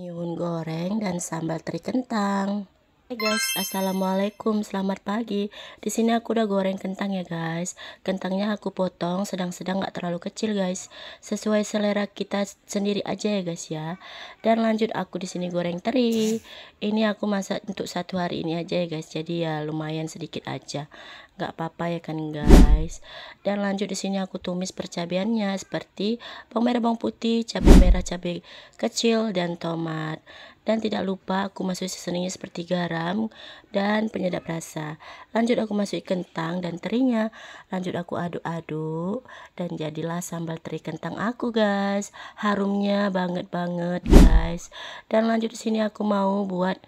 mihun goreng dan sambal teri kentang. Hai hey guys, assalamualaikum, selamat pagi. Di sini aku udah goreng kentang ya guys. Kentangnya aku potong sedang-sedang nggak -sedang, terlalu kecil guys, sesuai selera kita sendiri aja ya guys ya. Dan lanjut aku di sini goreng teri. Ini aku masak untuk satu hari ini aja ya guys, jadi ya lumayan sedikit aja, nggak apa-apa ya kan guys. Dan lanjut di sini aku tumis percabiannya seperti bawang merah, bawang putih, cabai merah, cabai kecil dan tomat dan tidak lupa aku masuk seasoningnya seperti garam dan penyedap rasa lanjut aku masukin kentang dan terinya lanjut aku aduk-aduk dan jadilah sambal teri kentang aku guys harumnya banget banget guys dan lanjut sini aku mau buat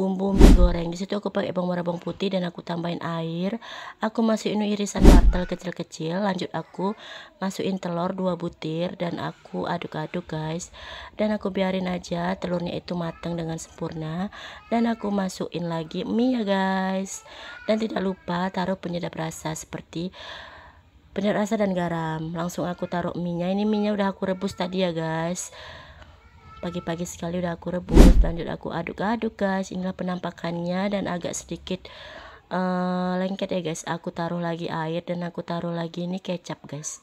bumbu mie goreng. Di situ aku pakai bawang merah, bawang putih dan aku tambahin air. Aku masukin irisan wortel kecil-kecil. Lanjut aku masukin telur 2 butir dan aku aduk-aduk, guys. Dan aku biarin aja telurnya itu matang dengan sempurna dan aku masukin lagi mie ya, guys. Dan tidak lupa taruh penyedap rasa seperti penyedap rasa dan garam. Langsung aku taruh mie-nya. Ini mie-nya udah aku rebus tadi ya, guys pagi-pagi sekali udah aku rebus lanjut aku aduk-aduk guys inilah penampakannya dan agak sedikit uh, lengket ya guys aku taruh lagi air dan aku taruh lagi ini kecap guys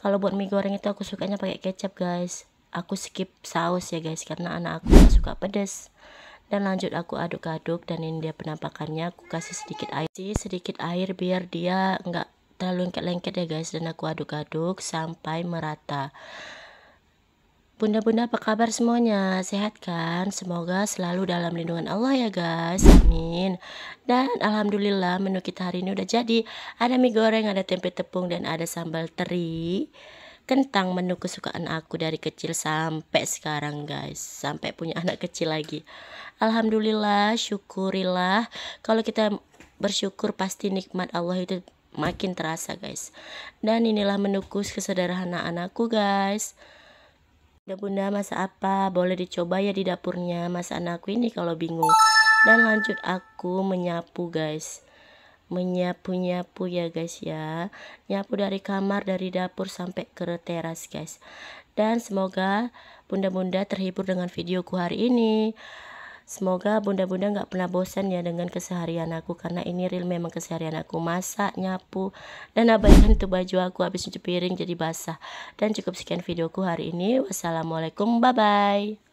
kalau buat mie goreng itu aku sukanya pakai kecap guys aku skip saus ya guys karena anak aku suka pedas dan lanjut aku aduk-aduk dan ini dia penampakannya aku kasih sedikit air sih sedikit air biar dia nggak terlalu lengket-lengket ya guys dan aku aduk-aduk sampai merata Bunda-bunda apa kabar semuanya? Sehat kan? Semoga selalu dalam lindungan Allah ya guys Amin Dan Alhamdulillah menu kita hari ini udah jadi Ada mie goreng, ada tempe tepung, dan ada sambal teri Kentang menu kesukaan aku dari kecil sampai sekarang guys Sampai punya anak kecil lagi Alhamdulillah, syukurilah Kalau kita bersyukur pasti nikmat Allah itu makin terasa guys Dan inilah menu kesederhanaan aku guys Udah ya, bunda masa apa? Boleh dicoba ya di dapurnya mas anakku ini kalau bingung. Dan lanjut aku menyapu guys. Menyapu-nyapu ya guys ya. Nyapu dari kamar, dari dapur sampai ke teras guys. Dan semoga bunda-bunda terhibur dengan videoku hari ini. Semoga bunda-bunda nggak pernah bosan ya dengan keseharian aku karena ini real memang keseharian aku masak, nyapu, dan abaikan itu baju aku habis cuci piring jadi basah. Dan cukup sekian videoku hari ini. Wassalamualaikum, bye bye.